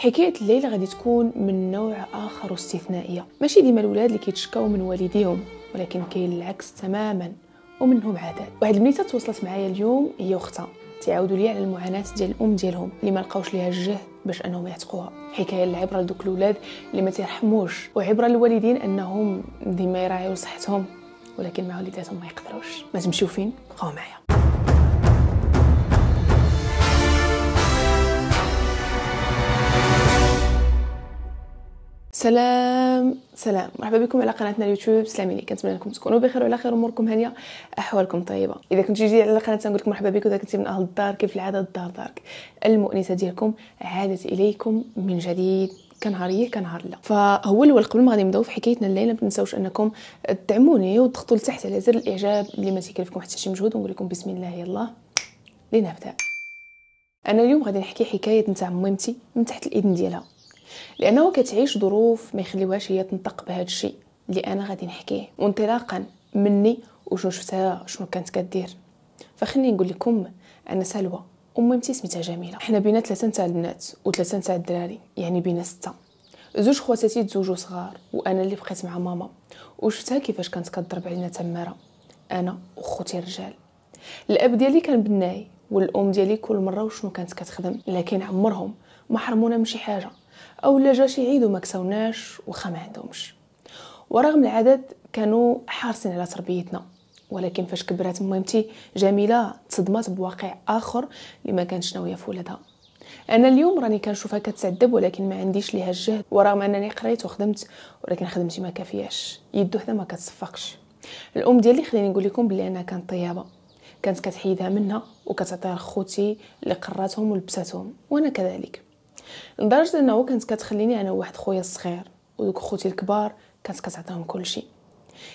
حكايه الليله غادي تكون من نوع اخر استثنائية ماشي ديما الولاد اللي كيتشكاو من والديهم ولكن كاين العكس تماما ومنهم عادات واحد البنيته تواصلت معايا اليوم هي اختها تعاودوا لي على المعاناه ديال الام ديالهم اللي ما لقاوش ليها الجهد باش انهم يعتقوها حكايه العبره لدوك الولاد اللي ما تيرحموش وعبره للوالدين انهم ديما يراعيو صحتهم ولكن مع وليداتهم ما يقدروش ما تمشيو فين بقاو معايا سلام سلام مرحبا بكم على قناتنا اليوتيوب سلامي لي كنتمنى لكم تكونوا بخير وعلى خير اموركم هانيه احوالكم طيبه اذا كنت جديد على القناه نقول لكم مرحبا بكم اذا كنتي من اهل الدار كيف العاده الدار دارك المؤنسه ديالكم عادت اليكم من جديد كنهار ايه كنهار لا فهو الاول قبل ما غادي نبداو في حكايتنا الليله ما تنساوش انكم تدعموني وتضغطوا لتحت على زر الاعجاب اللي ما تيكلفكم حتى شي مجهود ونقول لكم بسم الله يلا لنبدا انا اليوم غادي نحكي حكايه نتاع ميمتي من تحت الاذن ديالها لانه كتعيش ظروف ما يخليوهاش هي تنطق بهذا الشيء اللي انا غادي نحكيه وانطلاقا مني وشنو شفتها شنو كانت كدير فخليني نقول لكم انا سلوى وميمتي سميتها جميله حنا بينا ثلاثه نتاع البنات وثلاثه نتاع الدراري يعني بينا سته زوج خواتاتي تزوجوا صغار وانا اللي بقيت مع ماما وشفتها كيفاش كانت كضرب علينا تماره انا وخوتي الرجال الاب ديالي كان بناي والام ديالي كل مره وشنو كانت كتخدم لكن عمرهم ما حرمونا من شي حاجه أو لا جاش يعيدوا ما كسوناش وخا ما عندهمش ورغم العدد كانوا حارسين على تربيتنا ولكن فاش كبرات مامتي جميله تصدمت بواقع اخر اللي كانش ناويه في ولادها انا اليوم راني كنشوفها كتعذب ولكن ما عنديش ليها الجهد ورغم انني قريت وخدمت ولكن خدمتي ما كافياش يد وحده ما كتصفقش الام ديالي خليني نقول لكم بلي انا كانت طيابه كانت كتحيدها منها وكتعطيها خوتي اللي قراتهم ولبساتهم وانا كذلك لدرجه انه كانت كتخليني انا وواحد خويا الصغير ودوك خوتي الكبار كانت كتعطيهم كلشي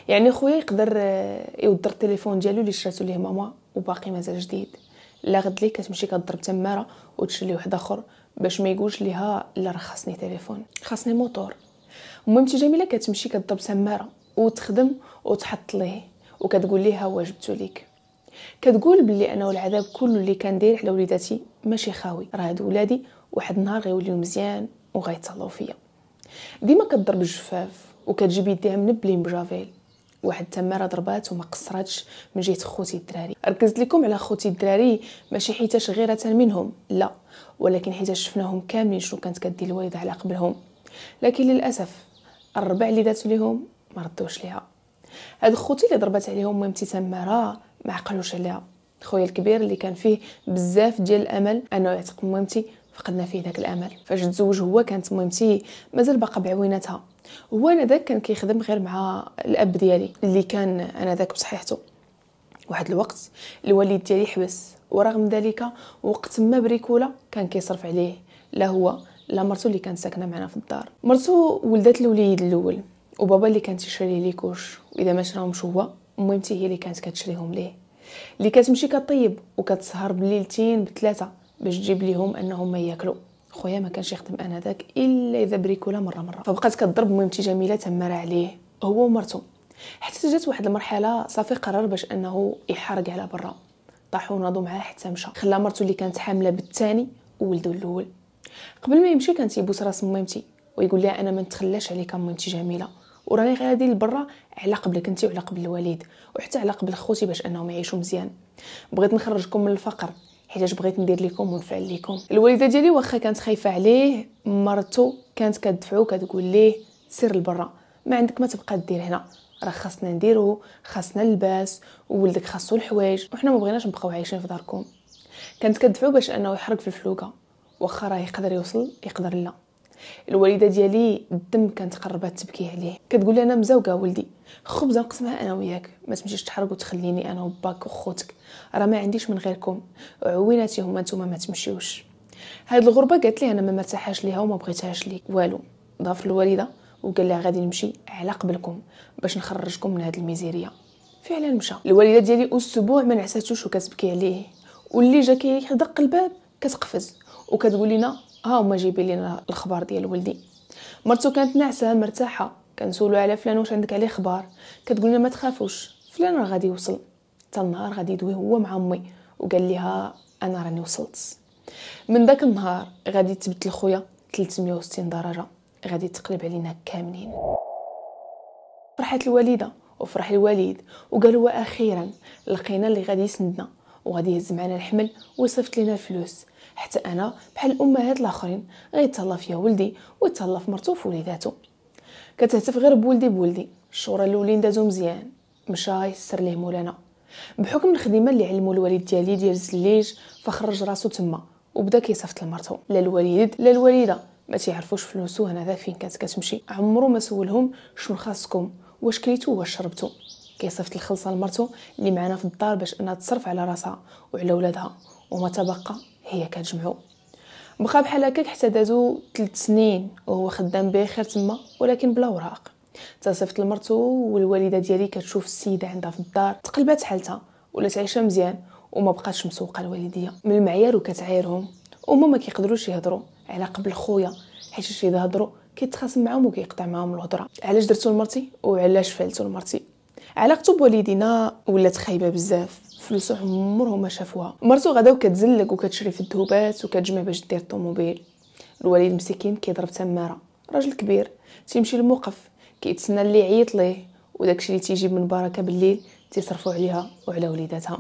يعني خويا يقدر آه، يودر التليفون ديالو اللي شراتو ليه ماما وباقي مازال جديد لا غد لي كتمشي كضرب تماره وتشري واحد اخر باش ما يقولش ليها لا راه خاصني تليفون خاصني موتور المهم جميله كتمشي كضرب تماره وتخدم وتحط ليه وكتقول ليها واجبتو ليك كتقول بلي انا والعذاب كله اللي كندير على وليداتي ماشي خاوي راه هاد ولادي واحد النهار غيوليو مزيان وغيتهلاو فيا ديما كضرب الجفاف وكتجيب يديها منبلين بجافيل واحد التماره ضربات وما قصراتش من جهه خوتي الدراري ركزت لكم على خوتي الدراري ماشي حيتاش غيره منهم لا ولكن حيتاش شفناهم كاملين شنو كانت كدير الوالده على قبلهم لكن للاسف الربع اللي دات ليهم ما ردوش ليها هاد خوتي اللي ضربات عليهم مامتي تماره ما عقلوش عليها خويا الكبير اللي كان فيه بزاف ديال الامل انه يعتق مامتي فقدنا فيه داك الامل فاش تزوج هو كانت مهمتي مازال باقا بعويناتها هو انا ذاك كان كيخدم غير مع الاب ديالي اللي كان انا ذاك بصحيحته واحد الوقت الوالد ديالي حبس ورغم ذلك وقت ما بريكولا كان كيصرف عليه لا هو لا مرتو اللي كانت ساكنه معنا في الدار مرتو ولدات الوليد الاول وبابا اللي كان تيشري ليه كوش واذا ما شراهمش هو مهمتي هي اللي كانت كتشريهم ليه اللي كتمشي كطيب وكتسهر بالليلتين بثلاثه باش تجيب ليهم انهم ياكلوا خويا ما كانش يخدم انا ذاك الا اذا بريكولا مره مره فبقات كضرب ميمتي جميله تمر عليه هو ومرته حتى جات واحد المرحله صافي قرر باش انه يحرق على برا طاحوا وناضوا معاه حتى مشى خلى مرته اللي كانت حامله بالثاني وولدو الاول قبل ما يمشي كان تيبوس راس ميمتي ويقول لها انا ما نتخلاش عليك ميمتي جميله وراني غادي لبرا على قبلك انت وعلى قبل الوالد وحتى على قبل خوتي باش انهم يعيشوا مزيان بغيت نخرجكم من الفقر حيت بغيت ندير لكم ونفعل لكم الوالده ديالي واخا كانت خايفه عليه مرته كانت كتدفعو كتقول ليه سير لبرا ما عندك ما تبقى دير هنا راه خاصنا نديرو خاصنا اللباس وولدك خاصو الحوايج وحنا ما بغيناش نبقاو عايشين في داركم كانت كتدفعو باش انه يحرق في الفلوكه واخا راه يقدر يوصل يقدر لا الوالده ديالي الدم كانت قربات تبكي عليه كتقول لي انا مزوقه ولدي خبزه نقسمها انا وياك ما تمشيش تحرق وتخليني انا وباك وخوتك راه ما عنديش من غيركم عويناتي هما نتوما ما تمشيوش هاد الغربه قالت لي انا ما مرتاحاش ليها وما بغيتهاش لي والو ضاف الوالده وقال لها غادي نمشي على قبلكم باش نخرجكم من هاد الميزيريه فعلا مشى الوالده ديالي اسبوع ما نعساتوش وكتبكي عليه واللي جا كيحدق الباب كتقفز وكتقول لنا ها هما جايبين لينا الخبر ديال ولدي مرتو كانت ناعسه مرتاحه كنسولو على فلان واش عندك عليه خبار كتقول لنا ما تخافوش فلان راه غادي يوصل حتى النهار غادي يدوي هو مع امي وقال ليها انا راني وصلت من داك النهار غادي تبدل خويا 360 درجه غادي تقلب علينا كاملين فرحت الوالده وفرح الوالد وقالوا اخيرا لقينا اللي غادي يسندنا وغادي يهز معنا الحمل ويصيفط لنا الفلوس حتى انا بحال الامهات الاخرين غيتهلا فيا ولدي ويتهلا في مرتو في وليداتو كتهتف غير بولدي بولدي الشهور الاولين دازو مزيان مشى يسر ليه مولانا بحكم الخدمه اللي علمو الوالد ديالي ديال الزليج فخرج راسو تما وبدا كيصيفط لمرتو لا الوالد لا الوالده ما تيعرفوش فلوسو هنا ذا فين كانت كتمشي عمرو ما سولهم شنو خاصكم واش كليتو واش شربتو كيصيفط الخلصه لمرتو اللي معانا في الدار باش انها تصرف على راسها وعلى ولادها وما تبقى هي كتجمعو بقى بحال هكاك حتى دازو 3 سنين وهو خدام بخير تما ولكن بلا وراق تصيفط لمرتو والوالده ديالي كتشوف السيده عندها في الدار تقلبات حالتها ولات عايشه مزيان وما بقاش مسوقه الوالديه من المعيار وكتعايرهم وهما ما كيقدروش يهضروا على قبل خويا حيت شي يهضروا كيتخاصم معاهم وكيقطع معاهم الهضره علاش درتو لمرتي وعلاش فعلتو لمرتي علاقته بوالدينا ولات خايبه بزاف فلوسه عمرهم ما شافوها مرتو غدا وكتزلق وكتشري في الذهوبات وكتجمع باش دير الطوموبيل الوالد مسكين كيضرب تماره راجل كبير تيمشي للموقف كيتسنى اللي يعيط ليه وداكشي اللي تيجيب من بركه بالليل تيصرفوا عليها وعلى وليداتها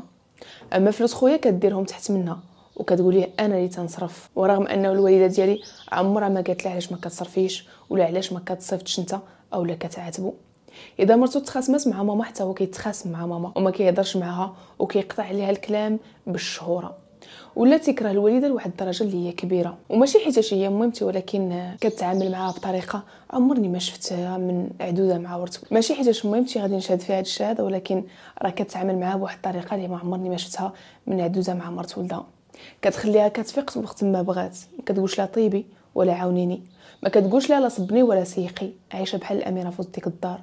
اما فلوس خويا كديرهم تحت منها وكتقول ليه انا اللي تنصرف ورغم انه الوالده ديالي عمرها ما قالت لها علاش ما كتصرفيش ولا علاش ما كتصيفطش انت اولا كتعاتبو اذا مرتو تخاصمات مع ماما حتى هو كيتخاصم مع ماما وما كيهضرش معاها وكيقطع عليها الكلام بالشهوره ولا تكره الوالده لواحد الدرجه اللي هي كبيره وماشي حيت هي مامتي ولكن كتعامل معاها بطريقه عمرني ما شفتها من عدوده مع ورتو ماشي حيت مامتي غادي نشهد فيها هاد الشهاده ولكن راه كتعامل معاها بواحد الطريقه اللي ما عمرني ما شفتها من عدوده مع مرت ولدها كتخليها كتفيق وقت ما بغات ما كتقولش لها طيبي ولا عاونيني ما كتقولش لها لا صبني ولا سيقي عايشه بحال الاميره فوق ديك الدار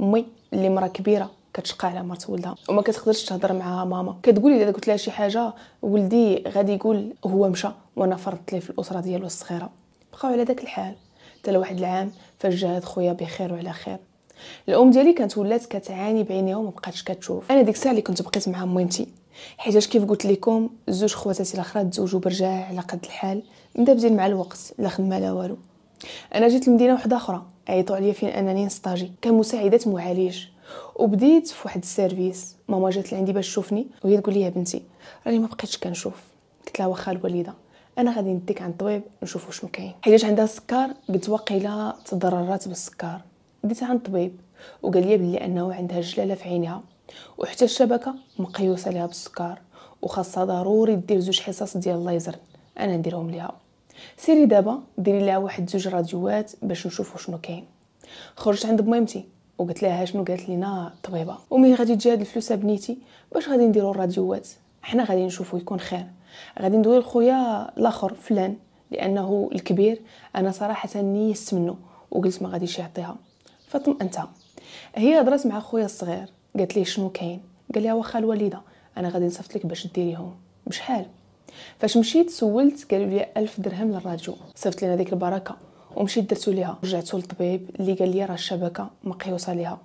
امي اللي مرا كبيره كتشقى على مرت ولدها وما كتقدرش تهضر معها ماما كتقول اذا قلت لها شي حاجه ولدي غادي يقول هو مشى وانا فرضت ليه في الاسره ديالو الصغيره بقاو على داك الحال حتى لواحد العام فاش خويا بخير وعلى خير الام ديالي كانت ولات كتعاني بعينيها وما بقاتش كتشوف انا ديك الساعه اللي كنت بقيت مع مامتي حيتاش كيف قلت لكم زوج خواتاتي الاخرى تزوجوا برجاع على قد الحال مدابزين مع الوقت لا خدمه لا والو انا جيت لمدينه واحده اخرى عيطوا عليا فين انني نستاجي كمساعده معالج وبديت في واحد السيرفيس ماما جات لعندي باش تشوفني وهي تقول لي يا بنتي راني ما بقيتش كنشوف قلت لها واخا الوالده انا غادي نديك عند الطبيب نشوف شنو كاين حيت عندها سكر قلت واقيلا تضررات بالسكر ديتها عند الطبيب وقال لي بلي انه عندها جلاله في عينها وحتى الشبكه مقيوسه لها بالسكر وخاصها ضروري دير زوج حصص ديال الليزر انا نديرهم ليها سيري دابا ديري لها واحد زوج راديوات باش نشوفوا شنو كاين خرجت عند بميمتي وقلت لها شنو قالت لينا الطبيبه ومي غادي تجي هاد الفلوس بنيتي باش غادي نديروا الراديوات حنا غادي نشوفو يكون خير غادي ندوي لخويا الاخر فلان لانه الكبير انا صراحه نيست منه وقلت ما غاديش يعطيها فطمئنتها هي هضرات مع خويا الصغير قالت ليه شنو كاين قال لها واخا الوالده انا غادي نصيفط لك باش ديريهم بشحال فاش مشيت سولت قالوا لي ألف درهم للراديو صيفط لنا ديك البركه ومشيت درتو ليها رجعتو للطبيب اللي قال لي راه الشبكه مقيوسه ليها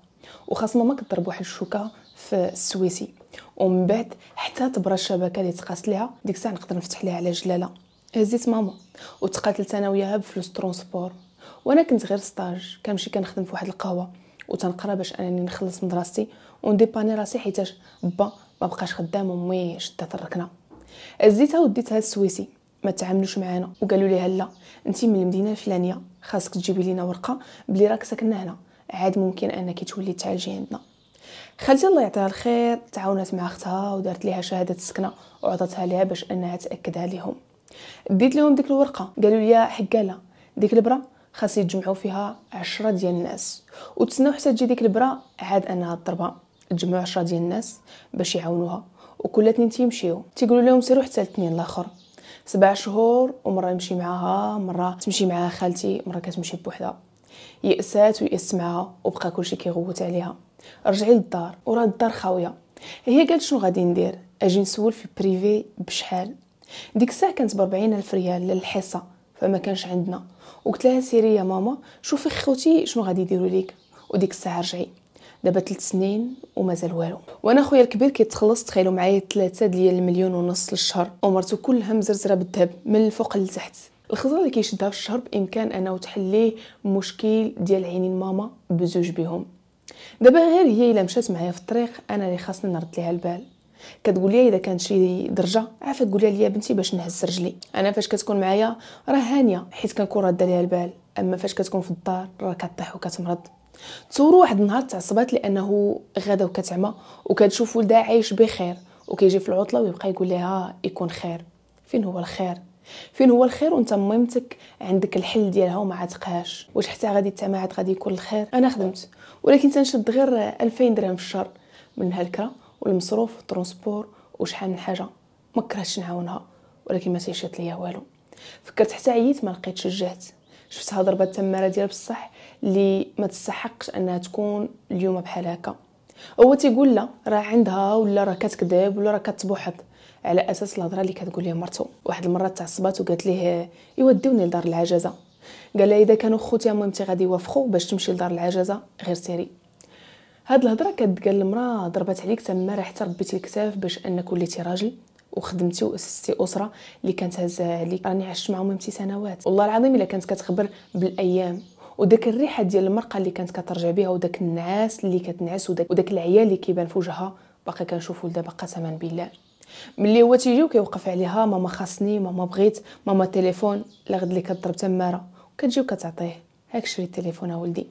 وخاص ماما كضرب واحد الشوكه في السويسي ومن بعد حتى تبرى الشبكه اللي تقاس ليها ديك الساعه نقدر نفتح ليها على جلاله هزيت ماما وتقاتلت انا وياها بفلوس ترونسبور وانا كنت غير ستاج كنمشي كنخدم في واحد القهوه وتنقرا باش انني نخلص من دراستي ونديباني راسي حيتاش با ما بقاش خدام امي شدات الركنه هزيتها وديتها السويسي ما تعاملوش معانا وقالوا ليها لا انت من المدينه الفلانيه خاصك تجيبي لينا ورقه بلي راك ساكنه هنا عاد ممكن انك تولي تعالجي عندنا خالتي الله يعطيها الخير تعاونت مع اختها ودارت ليها شهاده السكنه وعطاتها ليها باش انها تاكدها ليهم ديت لهم ديك الورقه قالوا لي حقاله ديك البرا خاص يتجمعوا فيها عشرة ديال الناس وتسناو حتى تجي ديك البرا عاد انها الضربه تجمعوا عشرة ديال الناس باش يعاونوها اثنين تيمشيو تيقولوا لهم سيروا حتى الاثنين الاخر سبع شهور ومره نمشي معاها مره تمشي معاها خالتي مره كتمشي بوحدها يأسات ويأست معاها وبقى كلشي كيغوت عليها رجعي للدار وراه الدار خاويه هي قالت شنو غادي ندير اجي نسول في بريفي بشحال ديك الساعه كانت ب الف ريال للحصه فما كانش عندنا وقلت لها سيري يا ماما شوفي خوتي شنو غادي يديروا ليك وديك الساعه رجعي دابا 3 سنين ومازال والو وانا خويا الكبير كيتخلص تخيلوا معايا 3 ديال المليون ونص للشهر ومرته كلها مزرزره بالذهب من الفوق لتحت الخضره اللي كيشدها في الشهر بامكان انه تحليه مشكل ديال عينين ماما بزوج بهم دابا غير هي الا مشات معايا في الطريق انا اللي خاصني نرد ليها البال كتقول لي اذا كانت شي درجه عافاك قولي لي بنتي باش نهز رجلي انا فاش كتكون معايا راه هانيه حيت كنكون راده ليها البال اما فاش كتكون في الدار راه كطيح وكتمرض تصوروا واحد النهار تعصبات لانه غدا وكتعمى وكتشوف ولدها عايش بخير وكيجي في العطله ويبقى يقول لها يكون خير فين هو الخير فين هو الخير وانت ميمتك عندك الحل ديالها وما عتقهاش واش حتى غادي التماعد غادي يكون الخير انا خدمت ولكن تنشد غير 2000 درهم في الشهر من هالكرة والمصروف والترونسبور وشحال من حاجه ما كرهتش نعاونها ولكن ما تيشط ليا والو فكرت حتى عييت ما لقيتش الجهد شفتها ضربه تماره ديال بصح اللي ما تستحقش انها تكون اليوم بحال هكا هو تيقول لا راه عندها ولا راه كتكذب ولا راه كتبوحد على اساس الهضره اللي كتقول ليه مرته واحد المره تعصبات وقالت ليه يوديوني لدار العجزه قال لها اذا كانوا خوتي مهمتي غادي يوافقوا باش تمشي لدار العجزه غير سيري هاد الهضره كتقال المراه ضربت عليك تما راه حتى ربيتي الكتاف باش انك وليتي راجل وخدمتي واسستي اسره اللي كانت هازه عليك راني عشت مع امتي سنوات والله العظيم الا كانت كتخبر بالايام وداك الريحه ديال المرقه اللي كانت كترجع بها وداك النعاس اللي كتنعس وداك, وداك العيا اللي كيبان في وجهها باقي كنشوفو لدابا قسما بالله ملي هو تيجي وكيوقف عليها ماما خاصني ماما بغيت ماما تليفون لا غد لي كضرب تماره كتجي وكتعطيه هاك شري التليفون اولدي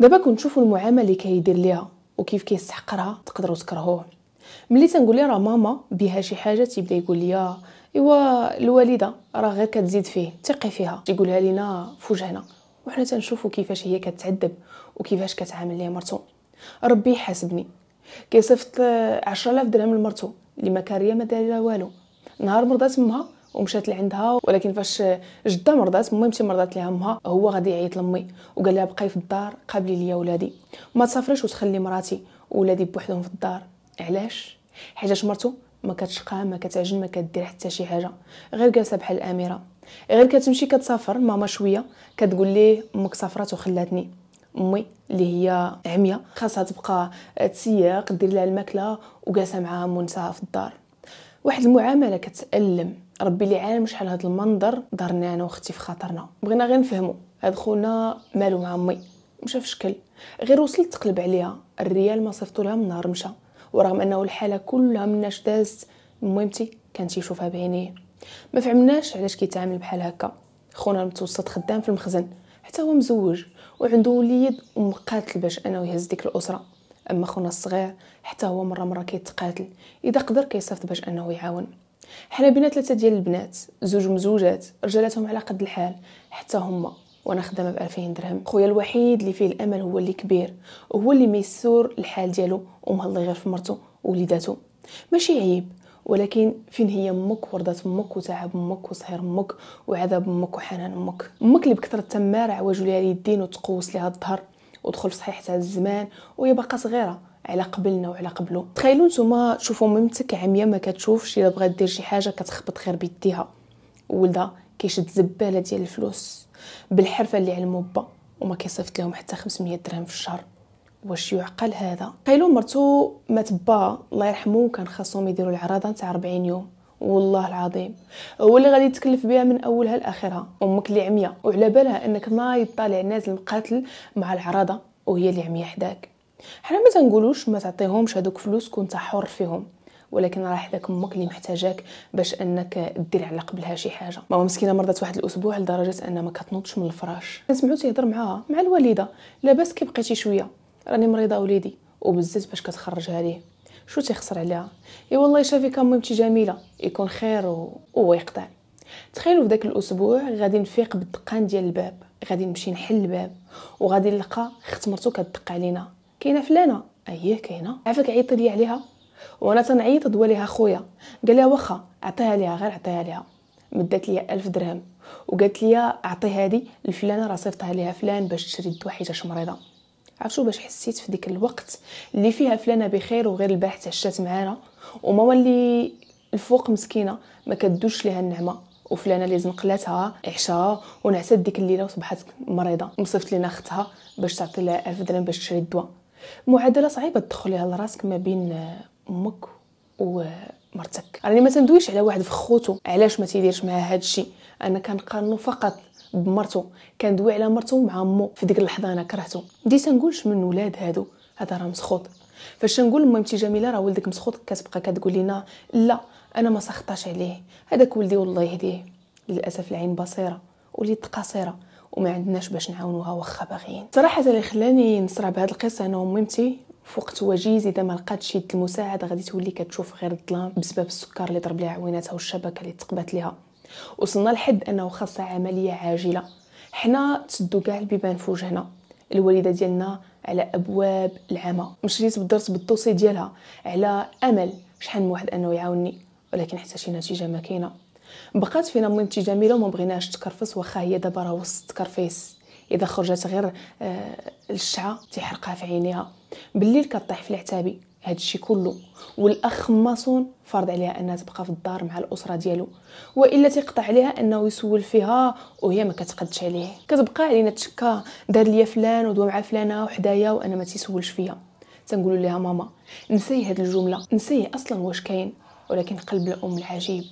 دابا كنشوفو المعامله اللي كيدير ليها وكيف كيستحقرها تقدروا تكرهوه ملي تنقول ليه راه ماما بها شي حاجه تيبدا يقول لي ايوا الوالده راه غير كتزيد فيه ثقي فيها تيقولها لينا في وجهنا وحنا تنشوفوا كيفاش هي كتعذب وكيفاش كتعامل ليها مرتو ربي يحاسبني كيصيفط 10000 درهم لمرتو اللي ما كاريه ما دايره والو نهار مرضات امها ومشات لعندها ولكن فاش جده مرضات المهم تي مرضات ليها امها هو غادي يعيط لامي وقال لها بقاي في الدار قابلي ليا ولادي ما تسافريش وتخلي مراتي وولادي بوحدهم في الدار علاش حيتاش مرتو ما كتشقى ما كتعجن ما كدير حتى شي حاجه غير جالسه بحال الاميره غير كتمشي كتسافر ماما شويه كتقول ليه امك سافرات وخلاتني امي اللي هي عمية خاصها تبقى تسيق دير لها الماكله وجالسه معاها مونساها في الدار واحد المعامله كتالم ربي اللي عالم شحال هذا المنظر دارنا انا واختي في خاطرنا بغينا غير نفهمو هاد خونا مالو مع امي مشى في شكل غير وصلت تقلب عليها الريال ما صيفطوا لها من نهار مشى ورغم انه الحاله كلها مناش دازت مهمتي كانت تيشوفها بعينيه ما فهمناش علاش كيتعامل بحال هكا خونا المتوسط خدام في المخزن حتى هو مزوج وعنده وليد ومقاتل باش انا ويهز ديك الاسره اما خونا الصغير حتى هو مره مره كيتقاتل اذا قدر كيصيفط باش انه يعاون حنا بينا ثلاثه ديال البنات زوج مزوجات رجالاتهم على قد الحال حتى هما وانا خدامه ب 2000 درهم خويا الوحيد اللي فيه الامل هو اللي كبير هو اللي ميسور الحال ديالو ومهلي غير في مرتو ووليداتو ماشي عيب ولكن فين هي مك ورده مك وتعب مك وصهير مك وعذاب مك وحنان مك مك اللي بكثرة تمارع عواجو ليها اليدين وتقوس ليها الظهر ودخل في صحيحتها الزمان وهي باقا صغيره على قبلنا وعلى قبله تخيلوا نتوما تشوفوا ممتك عمية ما كتشوفش الا بغات دير شي حاجه كتخبط غير بيديها ولدها كيشد زباله ديال الفلوس بالحرفه اللي علمو با وما كيصيفط لهم حتى 500 درهم في الشهر واش يعقل هذا قيلو مرتو مات با الله يرحمو كان خاصهم يديروا العراضه نتاع 40 يوم والله العظيم هو اللي غادي يتكلف بها من اولها لاخرها امك اللي عميه وعلى بالها انك نايض طالع نازل مقاتل مع العراضه وهي اللي عميه حداك حنا ما تنقولوش ما تعطيهمش هذوك فلوس كنت حر فيهم ولكن راه حداك امك اللي محتاجاك باش انك دير على قبلها شي حاجه ماما مسكينه مرضت واحد الاسبوع لدرجه انها ما كتنوضش من الفراش كنسمعو تيهضر معاها مع الوالده لاباس كي بقيتي شويه راني مريضه وليدي وبزز باش كتخرجها ليه شو تيخسر عليها اي والله شافيك امي جميله يكون خير و... ويقطع يقطع تخيلوا في داك الاسبوع غادي نفيق بالدقان ديال الباب غادي نمشي نحل الباب وغادي نلقى مرتو كتدق علينا كاينه فلانه اييه كاينه عافاك عيطي لي عليها وانا تنعيط دوا ليها خويا قال لها واخا عطيها ليها غير عطيها ليها مدات ليا ألف درهم وقالت لي اعطي هادي لفلانه راه صيفطها ليها فلان باش تشري الدواء حيتاش مريضه عرفتوا باش حسيت في ديك الوقت اللي فيها فلانه بخير وغير البارح تعشات معانا وماما اللي الفوق مسكينه ما كدوش ليها النعمه وفلانه اللي زنقلاتها عشاها ونعسات ديك الليله وصبحت مريضه مصيفط لينا اختها باش تعطي لها 1000 درهم باش تشري الدواء معادله صعيبه تدخل ليها لراسك ما بين امك و مرتك راني ما تندويش على واحد في خوتو علاش ما تيديرش معاه هادشي انا كنقارنو فقط بمرته كندوي على مرته مع مو في ديك اللحظه انا كرهته بديت نقولش من ولاد هادو هذا راه مسخوط فاش نقول مامتي جميله راه ولدك مسخوط كتبقى كتقول لنا لا انا ما سخطاش عليه هذاك ولدي والله يهديه للاسف العين بصيره وليد قصيره وما عندناش باش نعاونوها واخا باغيين صراحه اللي خلاني نصرع بهذه القصه انا امي فوقت وجيز اذا ما لقاتش يد المساعده غادي تولي كتشوف غير الظلام بسبب السكر اللي ضرب ليها عويناتها والشبكه اللي تقبات ليها وصلنا لحد انه خاصها عمليه عاجله حنا تسدو كاع البيبان في وجهنا الوالده ديالنا على ابواب العمى مشيت بالدرس بالدوسي ديالها على امل شحال من واحد انه يعاوني ولكن حتى شي نتيجه ما كاينه بقات فينا منتي جميله وما بغيناش تكرفس واخا هي دابا راه وسط تكرفيس اذا خرجت غير آه الشعه تيحرقها في عينيها بالليل كطيح في العتابي هذا الشيء كله والاخ ماسون فرض عليها انها تبقى في الدار مع الاسره ديالو والا تيقطع عليها انه يسول فيها وهي ما كتقدش عليه كتبقى علينا تشكا دار ليا فلان ودوا مع فلانه وحدايا وانا ما تيسولش فيا تنقولوا لها ماما نسي هذه الجمله نسي اصلا واش كاين ولكن قلب الام العجيب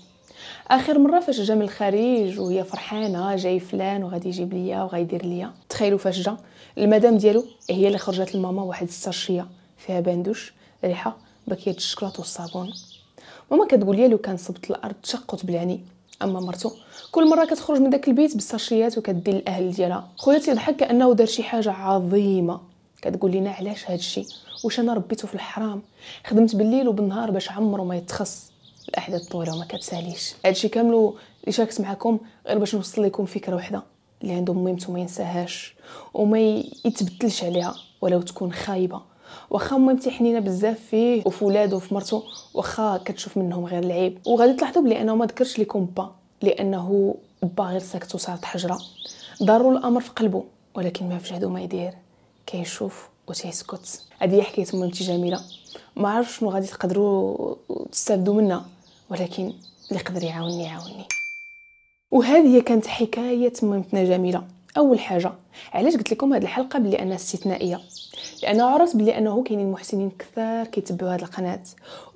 اخر مره فاش جا من الخارج وهي فرحانه جاي فلان وغادي يجيب ليا وغايدير ليا تخيلوا فاش جا المدام ديالو هي اللي خرجت لماما واحد السرشيه فيها بندوش ريحه باكيت الشكلاط والصابون ماما كتقول لو كان صبت الارض تشقط بالعني اما مرتو كل مره كتخرج من داك البيت بالساشيات وكدير الاهل ديالها خويا تيضحك كانه دار شي حاجه عظيمه كتقول لنا علاش هاد الشيء واش انا ربيته في الحرام خدمت بالليل وبالنهار باش عمرو ما يتخص الاحداث طويله وما كتساليش هادشي كامل اللي شاركت معكم غير باش نوصل لكم فكره وحده اللي عنده ميمته ما ينساهاش وما يتبدلش عليها ولو تكون خايبه واخا هما حنينه بزاف فيه وفي ولادو وفي مرتو واخا كتشوف منهم غير العيب وغادي تلاحظوا بلي انه ما ذكرش لكم با لانه با غير ساكت وصارت حجره داروا الامر في قلبه ولكن ما في ما يدير كيشوف وتيسكت هذه هي حكايه مامتي جميله ما عرف شنو غادي تقدروا تستافدوا منها ولكن اللي قدر يعاوني يعاوني وهذه كانت حكايه مامتنا جميله اول حاجه علاش قلت لكم هذه الحلقه بلي انها استثنائيه لانه عرفت بلي انه كاينين محسنين كثار كيتبعوا هذه القناه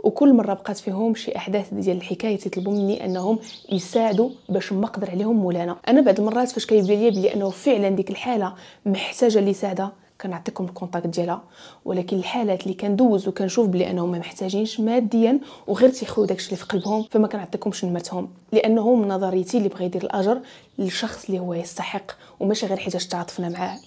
وكل مره بقات فيهم شي احداث ديال الحكايه تيطلبوا مني انهم يساعدوا باش ما نقدر عليهم مولانا انا بعد المرات فاش كيبان لي بلي انه فعلا ديك الحاله محتاجه اللي ساعده كنعطيكم الكونتاكت ديالها ولكن الحالات اللي كندوز وكنشوف بلي انهم ما محتاجينش ماديا وغير تيخو داكشي اللي في قلبهم فما كنعطيكمش نمرتهم لانه من نظريتي اللي بغى يدير الاجر للشخص اللي هو يستحق وماشي غير حيت تعاطفنا معاه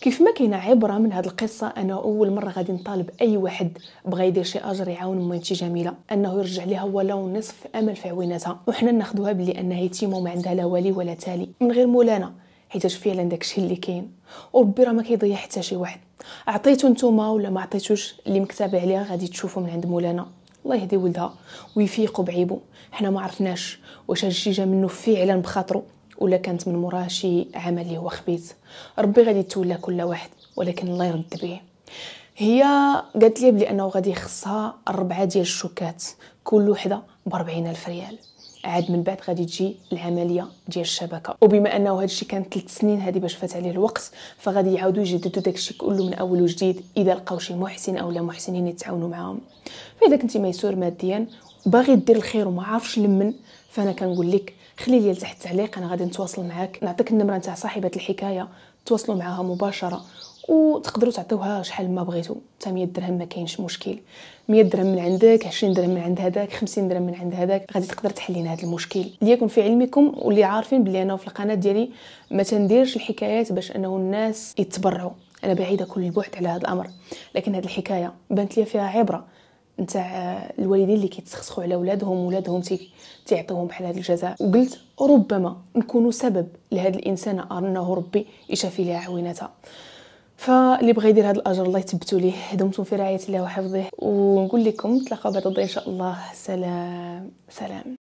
كيف ما كاينه عبره من هذه القصه انا اول مره غادي نطالب اي واحد بغى يدير شي اجر يعاون مهنتي جميله انه يرجع ليها ولو نصف امل في عويناتها وحنا ناخذوها بلي انها يتيمه وما عندها لا والي ولا تالي من غير مولانا حيت فعلا داكشي اللي كاين وربي راه ما كيضيع حتى شي واحد عطيتو نتوما ولا ما عطيتوش اللي مكتبه عليها غادي تشوفوا من عند مولانا الله يهدي ولدها ويفيقوا بعيبو حنا ما عرفناش واش هادشي جا منه فعلا بخاطرو ولا كانت من موراه شي عمل اللي هو خبيث ربي غادي يتولى كل واحد ولكن الله يرد به هي قالت لي بلي انه غادي يخصها اربعه ديال الشوكات كل وحده ب ألف ريال عاد من بعد غادي تجي العمليه ديال الشبكه وبما انه هذا الشيء كان 3 سنين هذه باش فات عليه الوقت فغادي يعاودوا يجددوا داك الشيء كله من اول وجديد اذا لقاو شي محسن او لا محسنين يتعاونوا معاهم فاذا كنتي ميسور ماديا باغي دير الخير وما عارفش لمن فانا كنقول لك خلي لي تحت التعليق انا غادي نتواصل معاك نعطيك النمره نتاع صاحبه الحكايه تواصلوا معاها مباشره وتقدروا تعطيوها شحال ما بغيتو حتى 100 درهم ما كاينش مشكل 100 درهم من عندك 20 درهم من عند هذاك 50 درهم من عند هذاك غادي تقدر تحلين هذا المشكل ليكن في علمكم واللي عارفين بلي انا في القناه ديالي ما تنديرش الحكايات باش انه الناس يتبرعوا انا بعيده كل البعد على هذا الامر لكن هذه الحكايه بانت لي فيها عبره نتاع الوالدين اللي كيتسخسخوا على ولادهم ولادهم تيعطيوهم بحال هذا الجزاء وقلت ربما نكونوا سبب لهذا الانسان انه ربي يشافي ليها عوينتها فاللي بغى يدير هذا الاجر الله يثبتوا ليه دمتم في رعايه الله وحفظه ونقول لكم نتلاقاو بعد ان شاء الله سلام سلام